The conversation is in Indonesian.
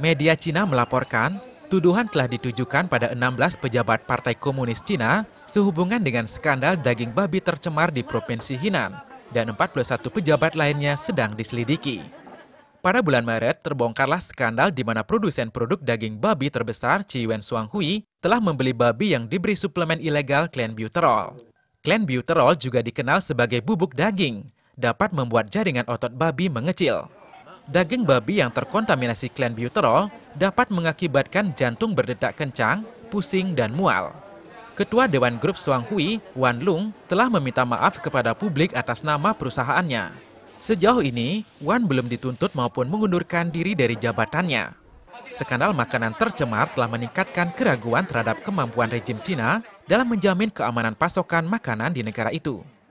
Media Cina melaporkan, tuduhan telah ditujukan pada 16 pejabat Partai Komunis Cina sehubungan dengan skandal daging babi tercemar di Provinsi Hinan dan 41 pejabat lainnya sedang diselidiki. Pada bulan Maret, terbongkarlah skandal di mana produsen produk daging babi terbesar Suang Hui telah membeli babi yang diberi suplemen ilegal clenbuterol. Clenbuterol juga dikenal sebagai bubuk daging, dapat membuat jaringan otot babi mengecil daging babi yang terkontaminasi clenbuterol dapat mengakibatkan jantung berdetak kencang, pusing, dan mual. Ketua Dewan Grup Suang Hui, Wan Lung, telah meminta maaf kepada publik atas nama perusahaannya. Sejauh ini, Wan belum dituntut maupun mengundurkan diri dari jabatannya. Skandal makanan tercemar telah meningkatkan keraguan terhadap kemampuan rejim Cina dalam menjamin keamanan pasokan makanan di negara itu.